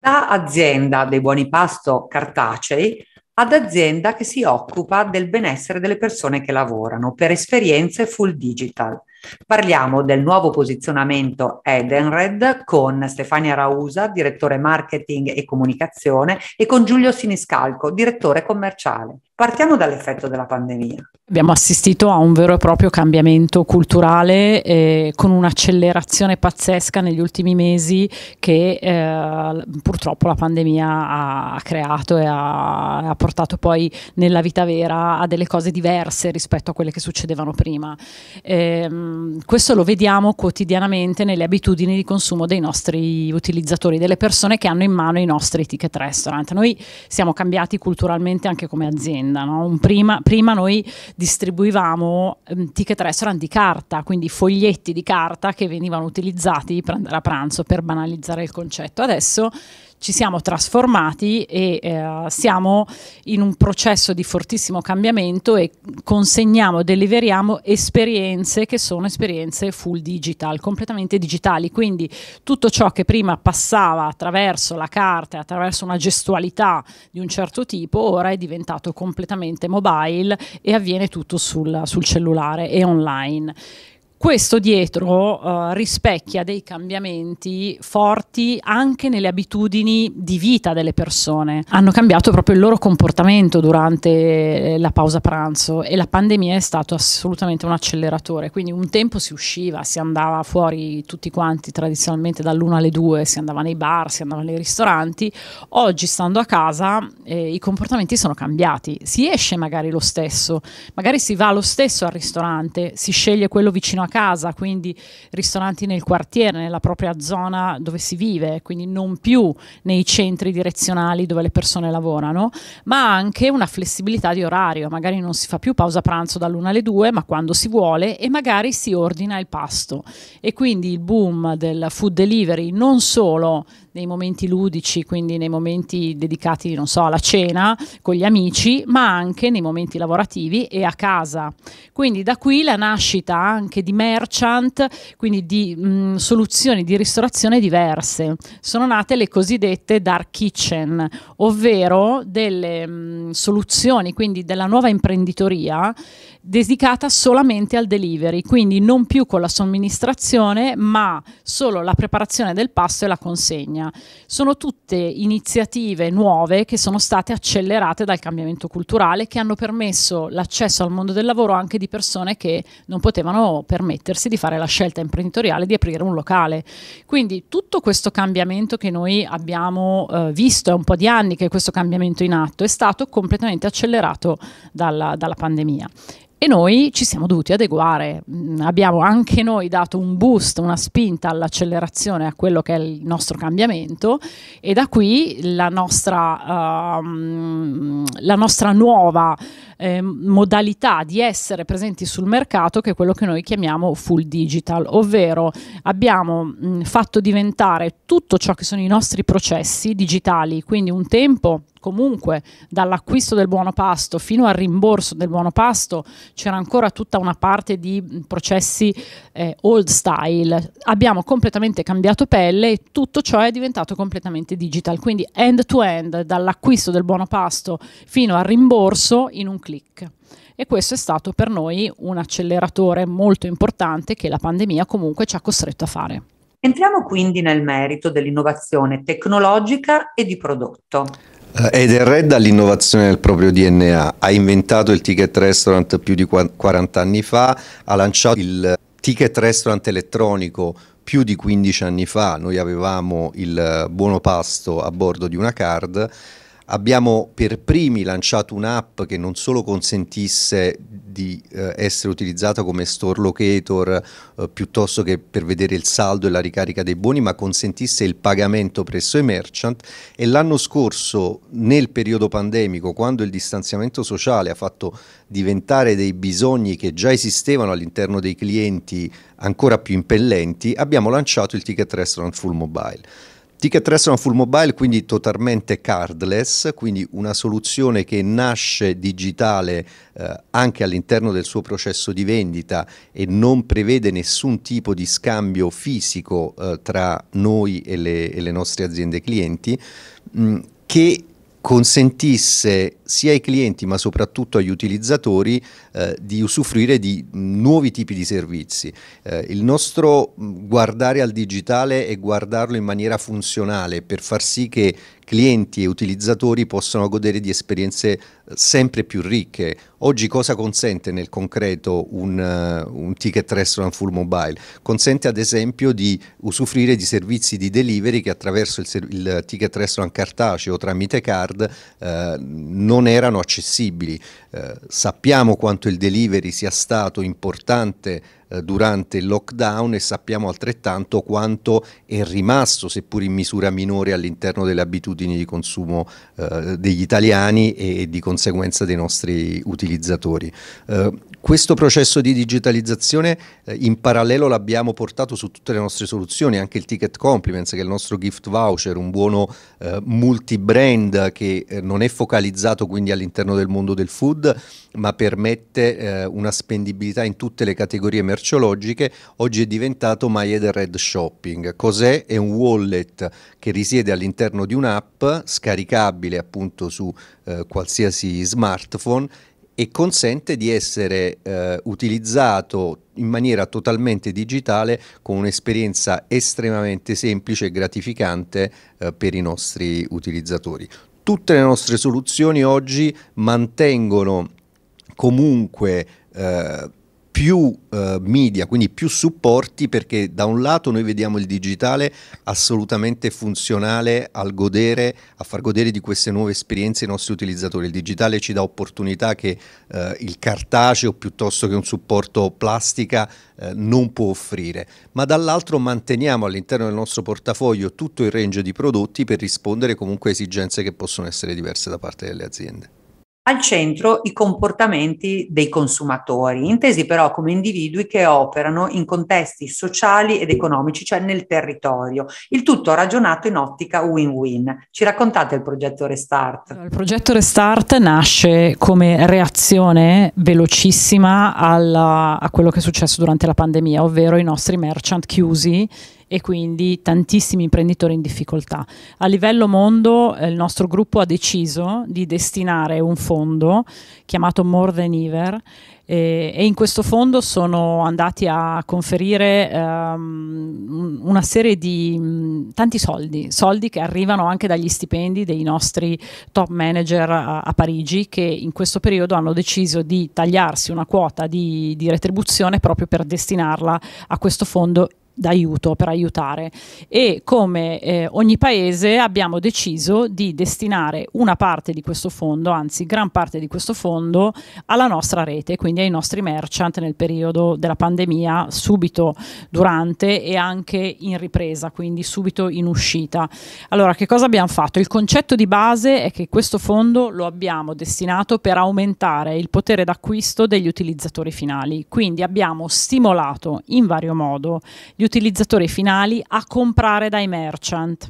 da azienda dei buoni pasto cartacei ad azienda che si occupa del benessere delle persone che lavorano per esperienze full digital. Parliamo del nuovo posizionamento Edenred con Stefania Rausa, direttore marketing e comunicazione, e con Giulio Siniscalco, direttore commerciale. Partiamo dall'effetto della pandemia. Abbiamo assistito a un vero e proprio cambiamento culturale eh, con un'accelerazione pazzesca negli ultimi mesi che eh, purtroppo la pandemia ha, creato e ha, ha, portato poi nella vita vera a delle cose diverse rispetto a quelle che succedevano prima. Eh, Ehm, questo lo vediamo quotidianamente nelle abitudini di consumo dei nostri utilizzatori, delle persone che hanno in mano i nostri ticket restaurant. Noi siamo cambiati culturalmente anche come azienda. No? Prima, prima, noi distribuivamo ehm, ticket restaurant di carta, quindi foglietti di carta che venivano utilizzati per andare a pranzo, per banalizzare il concetto. Adesso ci siamo trasformati e eh, siamo in un processo di fortissimo cambiamento e consegniamo, deliveriamo esperienze che sono esperienze full digital, completamente digitali. Quindi tutto ciò che prima passava attraverso la carta, attraverso una gestualità di un certo tipo, ora è diventato completamente mobile e avviene tutto sul, sul cellulare e online. Questo dietro uh, rispecchia dei cambiamenti forti anche nelle abitudini di vita delle persone. Hanno cambiato proprio il loro comportamento durante eh, la pausa pranzo e la pandemia è stato assolutamente un acceleratore. Quindi un tempo si usciva, si andava fuori tutti quanti tradizionalmente dall'una alle due, si andava nei bar, si andava nei ristoranti. Oggi stando a casa eh, i comportamenti sono cambiati. Si esce magari lo stesso, magari si va lo stesso al ristorante, si sceglie quello vicino a casa, quindi ristoranti nel quartiere, nella propria zona dove si vive, quindi non più nei centri direzionali dove le persone lavorano, ma anche una flessibilità di orario, magari non si fa più pausa pranzo dall'una alle due, ma quando si vuole e magari si ordina il pasto. E quindi il boom del food delivery non solo nei momenti ludici, quindi nei momenti dedicati, non so, alla cena con gli amici, ma anche nei momenti lavorativi e a casa. Quindi da qui la nascita anche di merchant, quindi di mh, mm, soluzioni di ristorazione diverse. Sono nate le cosiddette dark kitchen, ovvero delle mh, mm, soluzioni, quindi della nuova imprenditoria dedicata solamente al delivery, quindi non più con la somministrazione, ma solo la preparazione del pasto e la consegna. Sono tutte iniziative nuove che sono state accelerate dal cambiamento culturale che hanno permesso l'accesso al mondo del lavoro anche di persone che non potevano permettersi permettersi di fare la scelta imprenditoriale di aprire un locale. Quindi tutto questo cambiamento che noi abbiamo eh, visto, è un po' di anni che questo cambiamento è in atto, è stato completamente accelerato dalla, dalla pandemia e noi ci siamo dovuti adeguare. Mm, abbiamo anche noi dato un boost, una spinta all'accelerazione a quello che è il nostro cambiamento e da qui la nostra, uh, la nostra nuova eh, modalità di essere presenti sul mercato che è quello che noi chiamiamo full digital, ovvero abbiamo mh, fatto diventare tutto ciò che sono i nostri processi digitali, quindi un tempo comunque dall'acquisto del buono pasto fino al rimborso del buono pasto c'era ancora tutta una parte di processi eh, old style. Abbiamo completamente cambiato pelle e tutto ciò è diventato completamente digital, quindi end to end dall'acquisto del buono pasto fino al rimborso in un clic click. E questo è stato per noi un acceleratore molto importante che la pandemia comunque ci ha costretto a fare. Entriamo quindi nel merito dell'innovazione tecnologica e di prodotto. Eh, ed è Red all'innovazione del proprio DNA. Ha inventato il ticket restaurant più di 40 anni fa, ha lanciato il ticket restaurant elettronico più di 15 anni fa. Noi avevamo il eh, buono pasto a bordo di una card Abbiamo per primi lanciato un'app che non solo consentisse di eh, essere utilizzata come store locator eh, piuttosto che per vedere il saldo e la ricarica dei buoni, ma consentisse il pagamento presso i merchant e l'anno scorso nel periodo pandemico, quando il distanziamento sociale ha fatto diventare dei bisogni che già esistevano all'interno dei clienti ancora più impellenti, abbiamo lanciato il ticket restaurant full mobile. Ticket restano full mobile, quindi totalmente cardless, quindi una soluzione che nasce digitale eh, anche all'interno del suo processo di vendita e non prevede nessun tipo di scambio fisico eh, tra noi e le, e le, nostre aziende clienti, mh, mm, che consentisse sia ai clienti ma soprattutto agli utilizzatori eh, di usufruire di mm, nuovi tipi di servizi. Eh, il nostro mm, guardare al digitale è guardarlo in maniera funzionale per far sì che clienti e utilizzatori possano godere di esperienze eh, sempre più ricche. Oggi cosa consente nel concreto un, uh, un, ticket restaurant full mobile? Consente ad esempio di usufruire di servizi di delivery che attraverso il, il ticket restaurant cartaceo o tramite card uh, non non erano accessibili. Eh, sappiamo quanto il delivery sia stato importante eh, durante il lockdown e sappiamo altrettanto quanto è rimasto, seppur in misura minore, all'interno delle abitudini di consumo eh, degli italiani e, e, di conseguenza dei nostri utilizzatori. Eh, questo processo di digitalizzazione eh, in parallelo l'abbiamo portato su tutte le nostre soluzioni, anche il ticket compliments che è il nostro gift voucher, un buono eh, multi-brand che eh, non è focalizzato quindi all'interno del mondo del food ma permette eh, una spendibilità in tutte le categorie merceologiche, oggi è diventato My Eder Red Shopping. Cos'è? È un wallet che risiede all'interno di un'app scaricabile appunto su eh, qualsiasi smartphone e consente di essere eh, utilizzato in maniera totalmente digitale con un'esperienza estremamente semplice e gratificante eh, per i nostri utilizzatori. Tutte le nostre soluzioni oggi mantengono comunque eh, più eh, media, quindi più supporti, perché da un lato noi vediamo il digitale assolutamente funzionale al godere, a far godere di queste nuove esperienze i nostri utilizzatori. Il digitale ci dà opportunità che eh, il cartaceo piuttosto che un supporto plastica eh, non può offrire, ma dall'altro manteniamo all'interno del nostro portafoglio tutto il range di prodotti per rispondere comunque a esigenze che possono essere diverse da parte delle aziende al centro i comportamenti dei consumatori, intesi però come individui che operano in contesti sociali ed economici, cioè nel territorio. Il tutto ragionato in ottica win-win. Ci raccontate il progetto Restart? Il progetto Restart nasce come reazione velocissima alla, a quello che è successo durante la pandemia, ovvero i nostri merchant chiusi e quindi tantissimi imprenditori in difficoltà. A livello mondo eh, il nostro gruppo ha deciso di destinare un fondo chiamato More Than Ever eh, e in questo fondo sono andati a conferire ehm, una serie di mh, mm, tanti soldi, soldi che arrivano anche dagli stipendi dei nostri top manager a, a Parigi che in questo periodo hanno deciso di tagliarsi una quota di, di retribuzione proprio per destinarla a questo fondo d'aiuto, per aiutare. E come eh, ogni paese abbiamo deciso di destinare una parte di questo fondo, anzi gran parte di questo fondo, alla nostra rete, quindi ai nostri merchant nel periodo della pandemia, subito durante e anche in ripresa, quindi subito in uscita. Allora, che cosa abbiamo fatto? Il concetto di base è che questo fondo lo abbiamo destinato per aumentare il potere d'acquisto degli utilizzatori finali, quindi abbiamo stimolato in vario modo gli utilizzatori finali a comprare dai merchant.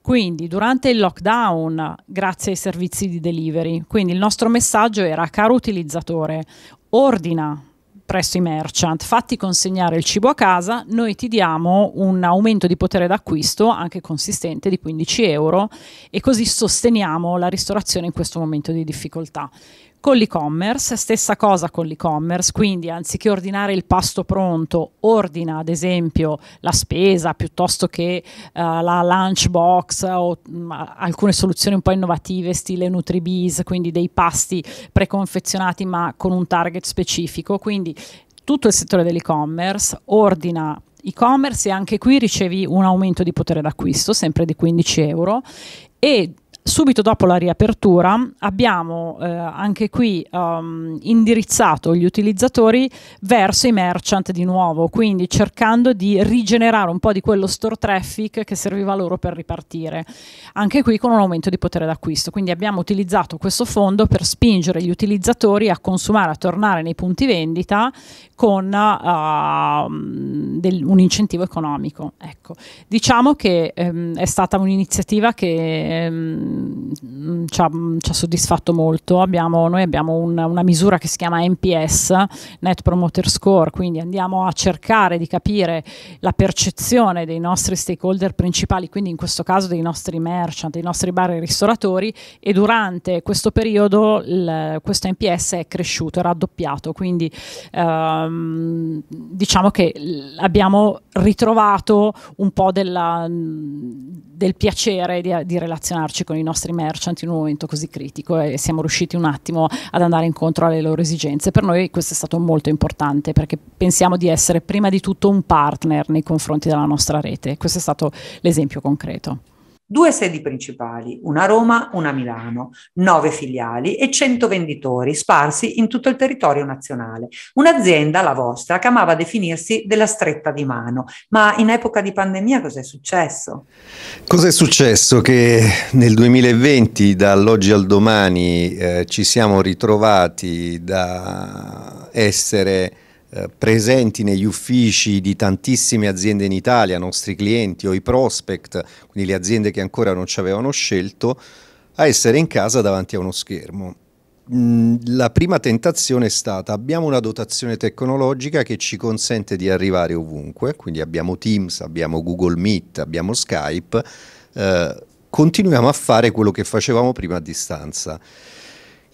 Quindi durante il lockdown, grazie ai servizi di delivery, quindi il nostro messaggio era caro utilizzatore, ordina presso i merchant, fatti consegnare il cibo a casa, noi ti diamo un aumento di potere d'acquisto anche consistente di 15 euro e così sosteniamo la ristorazione in questo momento di difficoltà. Con l'e-commerce, stessa cosa con l'e-commerce, quindi anziché ordinare il pasto pronto, ordina ad esempio la spesa piuttosto che uh, la lunchbox o mh, mm, alcune soluzioni un po' innovative stile Nutribiz, quindi dei pasti preconfezionati ma con un target specifico, quindi tutto il settore dell'e-commerce ordina e-commerce e anche qui ricevi un aumento di potere d'acquisto sempre di 15 euro e Subito dopo la riapertura abbiamo eh, anche qui um, indirizzato gli utilizzatori verso i merchant di nuovo, quindi cercando di rigenerare un po' di quello store traffic che serviva loro per ripartire, anche qui con un aumento di potere d'acquisto. Quindi abbiamo utilizzato questo fondo per spingere gli utilizzatori a consumare, a tornare nei punti vendita con uh, del, un incentivo economico. Ecco. Diciamo che ehm, è stata un'iniziativa che... Ehm, ci ha, ci ha, soddisfatto molto. Abbiamo, noi abbiamo un, una misura che si chiama NPS, Net Promoter Score, quindi andiamo a cercare di capire la percezione dei nostri stakeholder principali, quindi in questo caso dei nostri merchant, dei nostri bar e ristoratori e durante questo periodo il, questo NPS è cresciuto, è raddoppiato, quindi ehm, diciamo che abbiamo ritrovato un po' della, del piacere di, di relazionarci con i i nostri merchant in un momento così critico e siamo riusciti un attimo ad andare incontro alle loro esigenze. Per noi questo è stato molto importante perché pensiamo di essere prima di tutto un partner nei confronti della nostra rete. Questo è stato l'esempio concreto due sedi principali, una a Roma, una a Milano, nove filiali e 100 venditori sparsi in tutto il territorio nazionale. Un'azienda, la vostra, che amava definirsi della stretta di mano, ma in epoca di pandemia cos'è successo? Cos'è successo? Che nel 2020, dall'oggi al domani, eh, ci siamo ritrovati da essere eh, presenti negli uffici di tantissime aziende in Italia, nostri clienti o i prospect, quindi le aziende che ancora non ci avevano scelto, a essere in casa davanti a uno schermo. Mm, la prima tentazione è stata abbiamo una dotazione tecnologica che ci consente di arrivare ovunque, quindi abbiamo Teams, abbiamo Google Meet, abbiamo Skype, eh, continuiamo a fare quello che facevamo prima a distanza.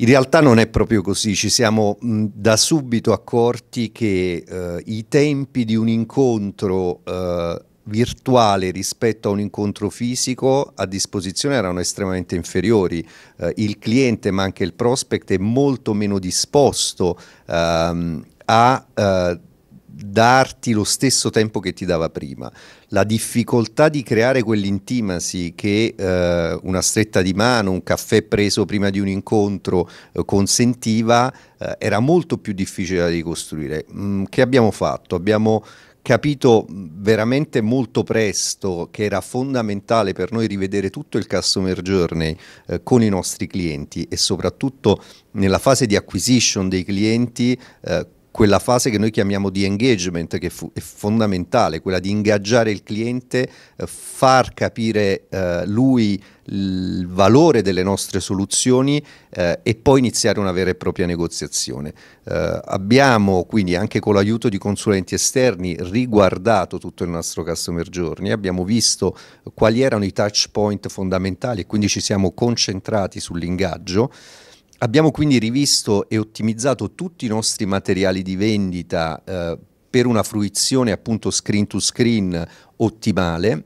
In realtà non è proprio così, ci siamo mh, da subito accorti che eh, i tempi di un incontro eh, virtuale rispetto a un incontro fisico a disposizione erano estremamente inferiori. Eh, il cliente, ma anche il prospect, è molto meno disposto ehm, a eh, darti lo stesso tempo che ti dava prima. La difficoltà di creare quell'intimacy che eh, una stretta di mano, un caffè preso prima di un incontro eh, consentiva, eh, era molto più difficile da ricostruire. Mm, che abbiamo fatto? Abbiamo capito mm, veramente molto presto che era fondamentale per noi rivedere tutto il customer journey eh, con i nostri clienti e soprattutto nella fase di acquisition dei clienti eh, quella fase che noi chiamiamo di engagement, che è fondamentale, quella di ingaggiare il cliente, eh, far capire eh, lui il valore delle nostre soluzioni eh, e poi iniziare una vera e propria negoziazione. Eh, abbiamo quindi anche con l'aiuto di consulenti esterni riguardato tutto il nostro customer journey, abbiamo visto quali erano i touch point fondamentali e quindi ci siamo concentrati sull'ingaggio. Abbiamo quindi rivisto e ottimizzato tutti i nostri materiali di vendita eh, per una fruizione appunto screen to screen ottimale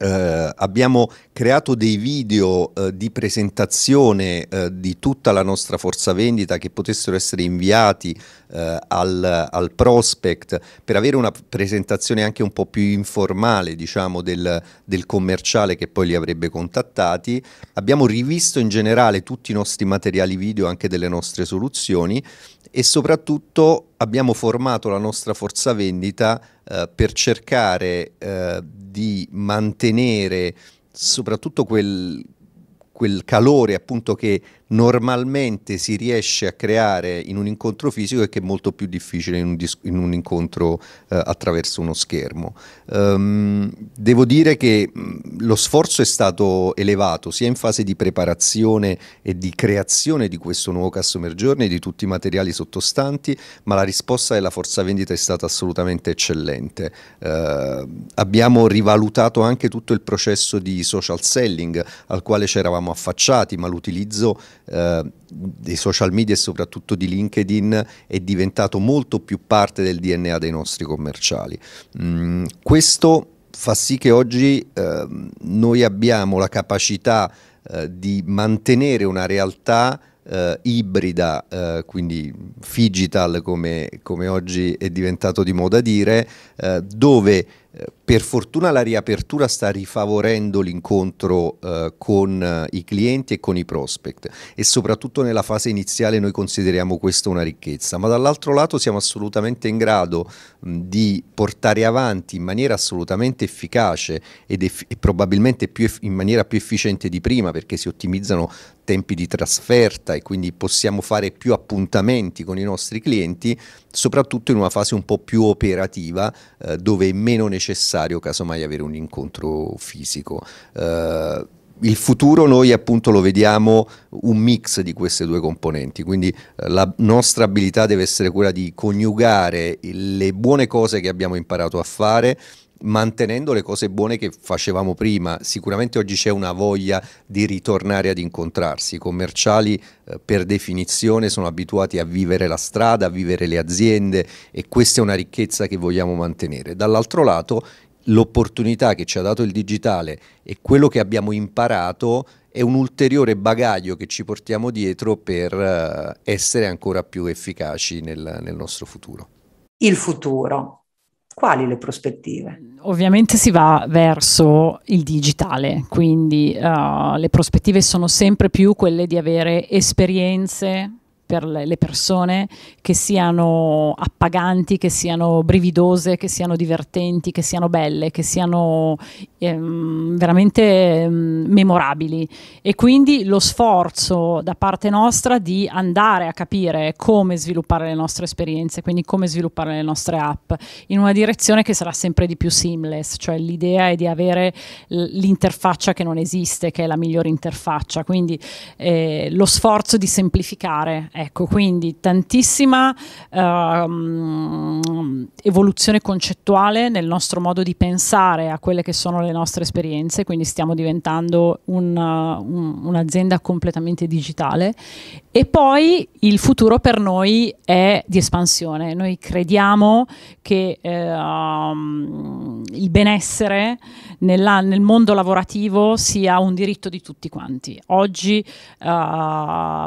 eh, abbiamo creato dei video eh, di presentazione eh, di tutta la nostra forza vendita che potessero essere inviati eh, al, al, prospect per avere una presentazione anche un po' più informale diciamo, del, del, commerciale che poi li avrebbe contattati. Abbiamo rivisto in generale tutti i nostri materiali video, anche delle nostre soluzioni e soprattutto abbiamo formato la nostra forza vendita eh, per cercare eh, di mantenere soprattutto quel, quel calore appunto che normalmente si riesce a creare in un incontro fisico e che è molto più difficile in un, dis- in un incontro eh, attraverso uno schermo. Um, devo dire che lo sforzo è stato elevato sia in fase di preparazione e di creazione di questo nuovo customer journey, di tutti i materiali sottostanti, ma la risposta della forza vendita è stata assolutamente eccellente. Uh, abbiamo rivalutato anche tutto il processo di social selling al quale ci eravamo affacciati, ma l'utilizzo eh, dei social media e soprattutto di LinkedIn è diventato molto più parte del DNA dei nostri commerciali. Mm, questo fa sì che oggi eh, noi abbiamo la capacità eh, di mantenere una realtà Uh, ibrida, uh, quindi digital come, come, oggi è diventato di moda dire, uh, dove eh, per fortuna la riapertura sta rifavorendo l'incontro eh, con eh, i clienti e con i prospect e soprattutto nella fase iniziale noi consideriamo questa una ricchezza, ma dall'altro lato siamo assolutamente in grado mh, di portare avanti in maniera assolutamente efficace ed eff e probabilmente in maniera più efficiente di prima perché si ottimizzano tempi di trasferta e quindi possiamo fare più appuntamenti con i nostri clienti, soprattutto in una fase un po' più operativa eh, dove è meno necessario necessario casomai avere un incontro fisico. Eh, il futuro noi appunto lo vediamo un mix di queste due componenti, quindi eh, la nostra abilità deve essere quella di coniugare le buone cose che abbiamo imparato a fare mantenendo le cose buone che facevamo prima. Sicuramente oggi c'è una voglia di ritornare ad incontrarsi. I commerciali eh, per definizione sono abituati a vivere la strada, a vivere le aziende e questa è una ricchezza che vogliamo mantenere. Dall'altro lato l'opportunità che ci ha dato il digitale e quello che abbiamo imparato è un ulteriore bagaglio che ci portiamo dietro per eh, essere ancora più efficaci nel, nel nostro futuro. Il futuro, quali le prospettive? ovviamente si va verso il digitale, quindi uh, le prospettive sono sempre più quelle di avere esperienze per le persone che siano appaganti, che siano brividose, che siano divertenti, che siano belle, che siano eh, veramente mm, memorabili e quindi lo sforzo da parte nostra di andare a capire come sviluppare le nostre esperienze, quindi come sviluppare le nostre app in una direzione che sarà sempre di più seamless, cioè l'idea è di avere l'interfaccia che non esiste, che è la migliore interfaccia, quindi eh, lo sforzo di semplificare, ecco, quindi tantissima ehm, evoluzione concettuale nel nostro modo di pensare a quelle che sono le le nostre esperienze, quindi stiamo diventando una, uh, un, un'azienda completamente digitale. E poi il futuro per noi è di espansione. Noi crediamo che eh, um, il benessere nella, nel mondo lavorativo sia un diritto di tutti quanti. Oggi uh,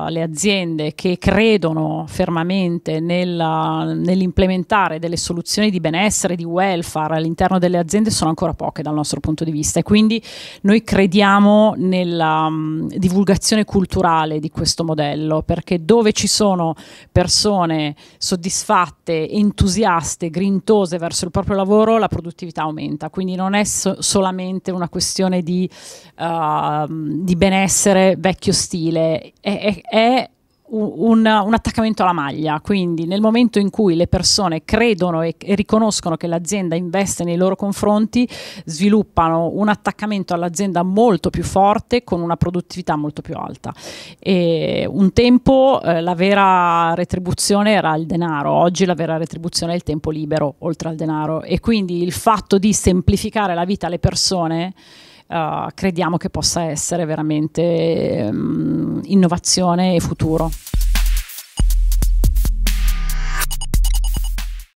le aziende che credono fermamente nella, nell'implementare delle soluzioni di benessere, di welfare all'interno delle aziende sono ancora poche dal nostro punto di vista e quindi noi crediamo nella um, divulgazione culturale di questo modello perché dove ci sono persone soddisfatte, entusiaste, grintose verso il proprio lavoro, la produttività aumenta. Quindi non è so- solo solamente una questione di, uh, di benessere vecchio stile, è, è, è un, un, attaccamento alla maglia, quindi nel momento in cui le persone credono e, e, riconoscono che l'azienda investe nei loro confronti, sviluppano un attaccamento all'azienda molto più forte con una produttività molto più alta. E un tempo eh, la vera retribuzione era il denaro, oggi la vera retribuzione è il tempo libero oltre al denaro e quindi il fatto di semplificare la vita alle persone eh, crediamo che possa essere veramente um, innovazione e futuro.